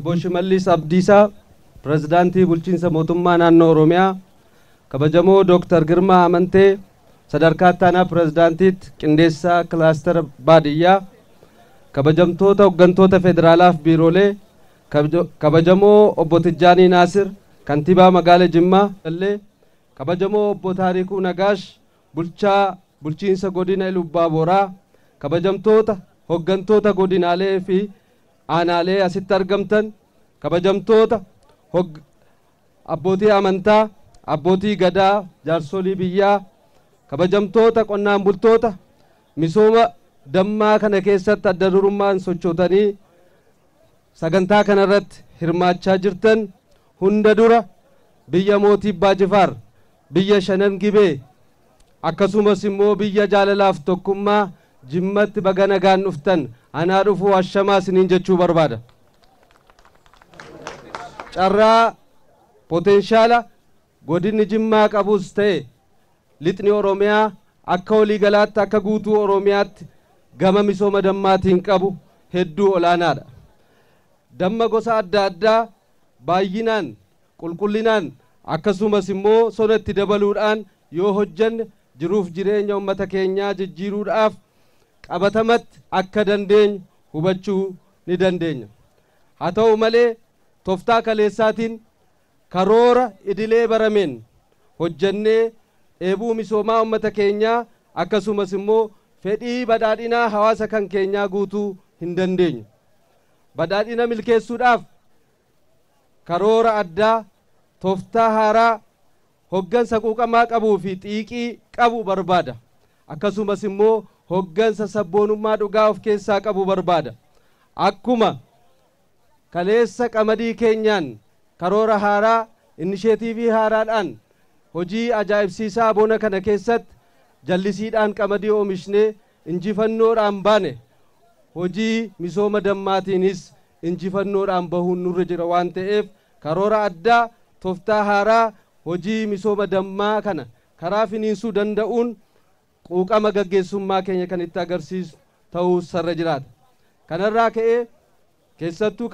obbo Shimallis Abdiisaa pireezidaantii bulchiinsa mootummaa naannoo Oromiyaa kabajamoo Dooktar Girmaa Amantee sadarkaa ittaanaa pireezidaantiitti qindeessaa kilaastara baadiyyaa kabajamtoota hooggantoota federaalaaf biiroolee kabajamoo obbo Tijjaanii Naasir kantiibaa magaala Jimmaa kabajamoo obbo Taarikuu Nagaash bulchaa bulchiinsa godina Ilubaa Booraa kabajamtoota hooggantoota godinaalee fi aanaalee asitti argamtan kabajamtoota abbootii amantaa abbootii gadaa jaarsolii biyyaa kabajamtoota qonnaan bultoota misooma dammaa kana keessatti adda durummaan sochootanii sagantaa kanarratti hirmaachaa jirtan hunda dura biyya mootii Baajifaar biyya shanan gibee akkasumas immoo biyya jaalalaaf tokkummaa jimmatti baganagaan dhuftan anaa dhufu ashamaa jechuu barbaada carraa potenshaala godinni jimmaa qabus ta'e lixni oromiyaa akka waliigalaatti akka guutuu oromiyaatti gama misooma dammaatiin qabu hedduu olaanaadha damma gosa adda addaa baayyinaan qulqullinaan akkasumas immoo sona itti dabaluudhaan yoo hojjanne jiruuf jireenya uummata keenyaa jijjiiruudhaaf qabatamatti akka dandeenyu hubachuu ni dandeenya haa ta'u malee tooftaa kaleessaatiin karoora idilee barameen hojjennee eebuu misoomaa uummata keenyaa akkasumas immoo fedhii badhaadhinaa hawaasa kan keenyaa guutuu hin dandeenyu badhaadhina milkeessuudhaaf karoora addaa tooftaa haaraa hoggansa quuqamaa qabuu fi xiiqii qabu barbaada akkasumas immoo hoggan sassaabboonummaa dhugaa of keessaa qabu barbaada akkuma kaleessa qamadii keenyaan karoora haaraa innisheetiivii haaraadhaan hojii ajaa'ibsiisaa bona kana keessatti jallisiidhaan qamadii oomishnee injifannoodhaan baane hojii misooma dammaatiinis injifannoodhaan bahuun nurra jira waan ta'eef karoora addaa toftaa haaraa hojii misooma dammaa kana karaa finiinsuu danda'uun quuqama gaggeessummaa keenya kan itti agarsiisu ta'uu sarra jiraata. Kanarraa ka'ee keessattuu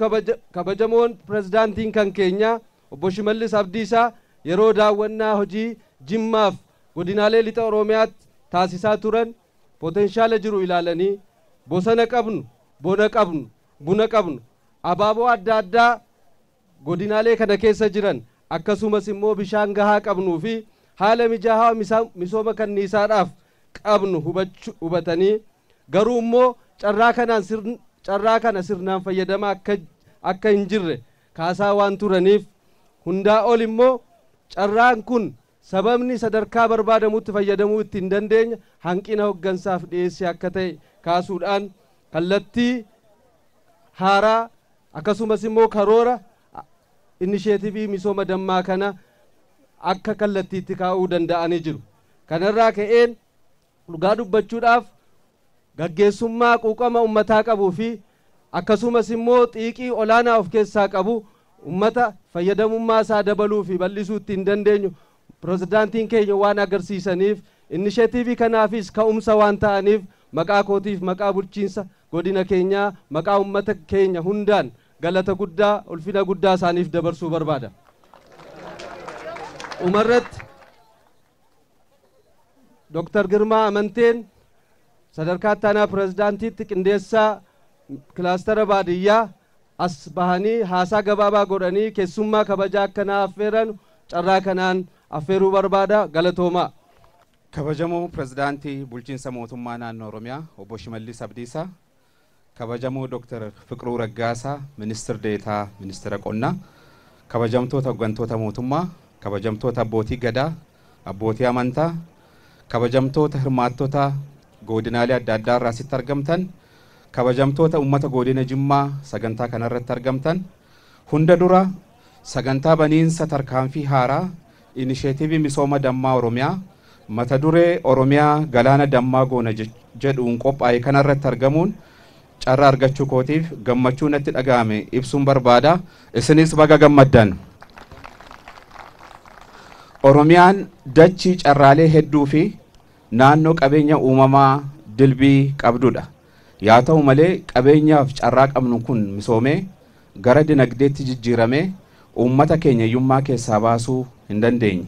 kabajamoon pirezidaantiin kan keenya obbo Shimallis Abdiisaa yeroo daawwannaa hojii jimmaaf godinaalee lixa Oromiyaatti taasisaa turan potenshaala jiru ilaalanii bosana qabnu, bona qabnu, buna qabnu, abaaboo adda addaa godinaalee kana keessa jiran akkasumas immoo bishaan gahaa qabnuu fi haala mijaawaa misooma kanniisaadhaaf qabnu hubatanii garuu immoo carraa kana sirnaan fayyadamaa akka hin jirre kaasaa waan turaniif hundaa ol immoo carraan kun sababni sadarkaa barbaadamutti fayyadamuu ittiin dandeenya hanqina hoggansaaf dhiyeesse akka ta'e kaasuudhaan kallattii haaraa akkasumas immoo karoora inisheetivii misooma dammaa kana akka kallattiitti kaa'uu danda'anii jiru kanarraa ka'een. dhugaa dubbachuudhaaf gaggeessummaa quuqama ummataa qabuu fi akkasumas immoo xiiqii olaanaa of keessaa qabu ummata fayyadamummaa isaa dabaluu fi bal'isuu hin dandeenyu pirezidaantiin keenya waan agarsiisaniif innisheetiivii kanaafis ka'umsa waan ta'aniif maqaa kootiif maqaa bulchiinsa godina keenyaa maqaa ummata keenya hundaan galata guddaa ulfina guddaa isaaniif dabarsuu barbaada. ዶክተር ግርማ አመንቴን ሰደርካታና ፕሬዝዳንቲት ጥቅንዴሳ ክላስተረ ባድያ አስ ባህኒ ሀሳ ገባባ ጎረኒ ኬሱማ ከበጃ ከና አፌረን ጨራ ከናን አፌሩ በርባዳ ገለቶማ ከበጀሞ ፕሬዝዳንቲ ቡልቺንሰ ሞቱማ ናኖ ኦሮሚያ ኦቦ ሽመልስ አብዲሳ ከበጀሞ ዶክተር ፍቅሩ ረጋሳ ሚኒስትር ዴታ ሚኒስትረ ቆና ከበጀምቶ ተጎንቶ ተሞቱማ ከበጀምቶ ተቦቲ ገዳ አቦቲ አመንታ kabajamtoota hirmaattota godinaalee adda addaa irraa asitti argamtan kabajamtoota uummata godina Jimmaa sagantaa kanarratti argamtan hunda dura sagantaa baniinsa tarkaanfii haaraa inisheetivii misooma dammaa Oromiyaa mata duree Oromiyaa galaana dammaa goona jedhuun qophaa'e kanarratti argamuun carraa argachuu kootiif gammachuu natti dhaga'ame ibsuun barbaada isinis baga gammaddan. Oromiyaan dachii carraalee hedduu fi naannoo qabeenya uumamaa dilbii qabdudha. Yaa ta'u malee qabeenyaaf carraa qabnu kun misoomee gara dinagdeetti jijjiiramee uummata keenya hiyyummaa keessaa baasuu hin dandeenye.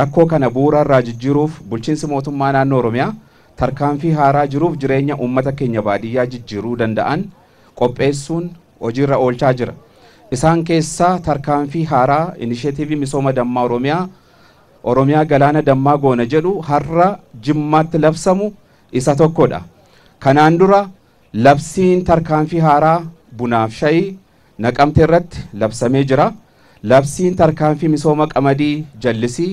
Rakkoo kana buura irraa jijjiiruuf bulchiinsi mootummaa naannoo Oromiyaa tarkaanfii haaraa jiruuf jireenya uummata keenya baadiyyaa jijjiiruu danda'an qopheessuun hojiirra oolchaa jira. Isaan keessaa tarkaanfii haaraa inisheetiivii misooma dammaa Oromiyaa Oromiyaa galaana Dammaagoona jedhu har'a jimmaatti labsamu isa tokkodha. Kanaan dura labsiin tarkaanfii haaraa bunaaf shayii naqamte irratti labsamee jira. Labsiin tarkaanfii misooma qamadii jallisii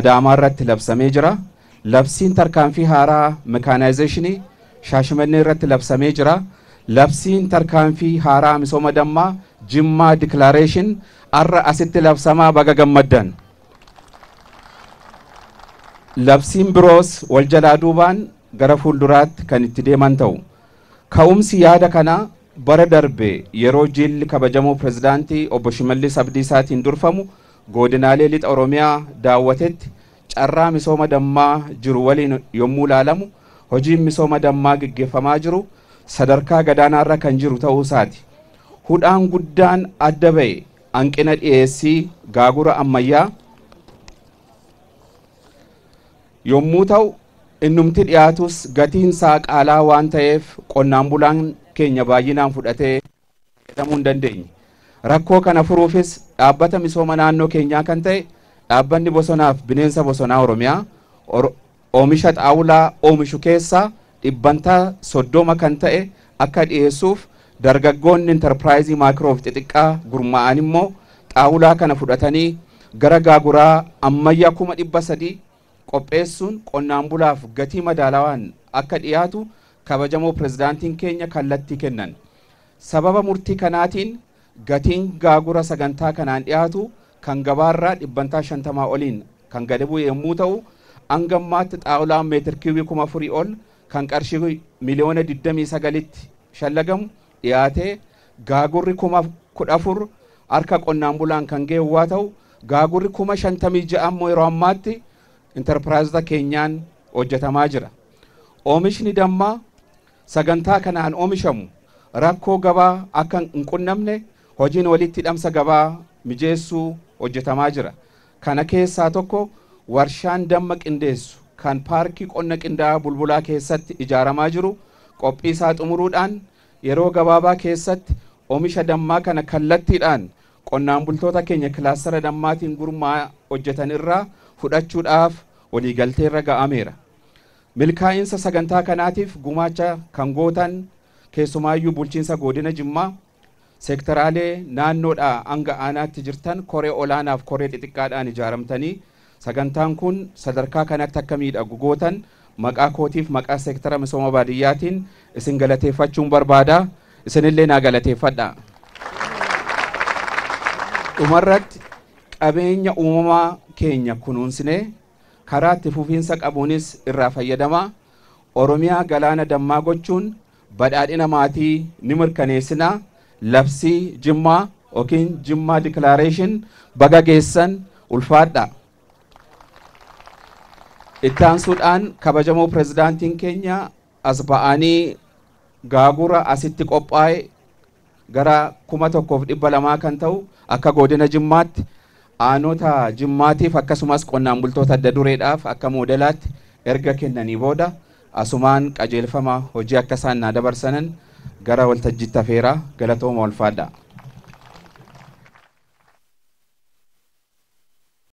adaamaa irratti labsamee jira. Labsiin tarkaanfii haaraa mekaanaayizeeshinii shaashimannee irratti labsamee jira. Labsiin tarkaanfii haaraa misooma dammaa jimmaa dikilaareeshin arra asitti labsamaa baga gammaddan. labsiin biroos wal jalaa duubaan gara fuulduraatti kan itti deeman ta'u ka'umsi yaada kana bara darbe yeroo jiilli kabajamuu pirezidaantii obbo Shimallis Abdiisaatiin durfamu godinaalee lixa Oromiyaa daawwatetti carraa misooma dammaa jiru waliin yommuu laalamu hojiin misooma dammaa geggeeffamaa jiru sadarkaa gadaanaarra kan jiru ta'uu isaati. Hudhaan guddaan adda ba'e hanqina dhiyeessii gaagura ammayyaa yommuu ta'u innumti dhiyaatus gatiin sa'a qaalaa waan ta'eef qonnaan bulaan keenya baay'inaan fudhatee fayyadamuu hin dandeenye. Rakkoo kana furuufis dhaabbata misooma naannoo keenyaa kan ta'e dhaabbanni bosonaaf bineensa bosonaa Oromiyaa oomisha xaawulaa oomishu keessaa dhibbantaa soddoma kan ta'e akka dhiyeessuuf dargaggoonni intarpiraayizii maakiroof xixiqqaa gurmaa'an immoo xaawulaa kana fudhatanii gara gaaguraa ammayyaa kuma dhibba sadii qopheessuun qonnaan bulaaf gatii madaalawaan akka dhiyaatu kabajamoo pirezidaantiin keenya kallattii kennan sababa murtii kanaatiin gatiin gaagura sagantaa kanaan dhiyaatu kan gabaarraa dhibbantaa shantamaa oliin kan gadi bu'e yommuu ta'u hangammaatti xaahulaan meetir kiiwii kuma ol kan qarshii miliyoona diddamii tti shallagamu dhiyaatee gaagurri kuma kudha afur harka qonnaan bulaan kan ga'e ta'u gaagurri kuma shantamii ja'ammoo yeroo ammaatti intarpiraazota keenyaan hojjetamaa jira. Oomishni dammaa sagantaa kanaan oomishamu rakkoo gabaa akka hin qunnamne hojiin walitti hidhamsa gabaa mijeessuu hojjetamaa jira. Kana keessaa tokko warshaan damma qindeessu kan paarkii qonna qindaa'aa bulbulaa keessatti ijaaramaa jiru qophii isaa xumuruudhaan yeroo gabaabaa keessatti oomisha dammaa kana kallattiidhaan qonnaan bultoota keenya kilaasara dammaatiin gurmaa. hojjetan irraa fudhachuudhaaf waliigaltee irra ga'ameera milkaa'insa sagantaa kanaatiif gumaacha kan gootan keessumaayyuu bulchiinsa godina jimmaa seektaraalee naannoodhaa hanga aanaatti jirtan koree olaanaaf koree xixiqqaadhaan ijaaramtanii sagantaan kun sadarkaa kanatti akka miidhagu gootan maqaa kootiif maqaa seektara misooma baadiyyaatiin isin galateeffachuun barbaada isinillee naa galateeffadha qabeenya uumamaa keenya kunuunsinee karaa itti fufiinsa qabuunis irraa fayyadamaa oromiyaa galaana dammaa gochuun badhaadhina maatii ni mirkaneessinaa labsii jimmaa yookiin jimmaa dikilaareeshin baga geessan ulfaadha. ittaansuudhaan kabajamoo pirezidaantiin keenya as ba'anii gaagura asitti qophaa'e gara kuma tokkoof dhibba lamaa kan ta'u akka godina jimmaatti aanota jimmaatiif akkasumas qonnaan bultoota adda dureedhaaf akka moodelaatti erga kennanii booda asumaan qajeelfama hojii akka isaan dabarsanan gara waltajjitti afeeraa galatooma walfaadha.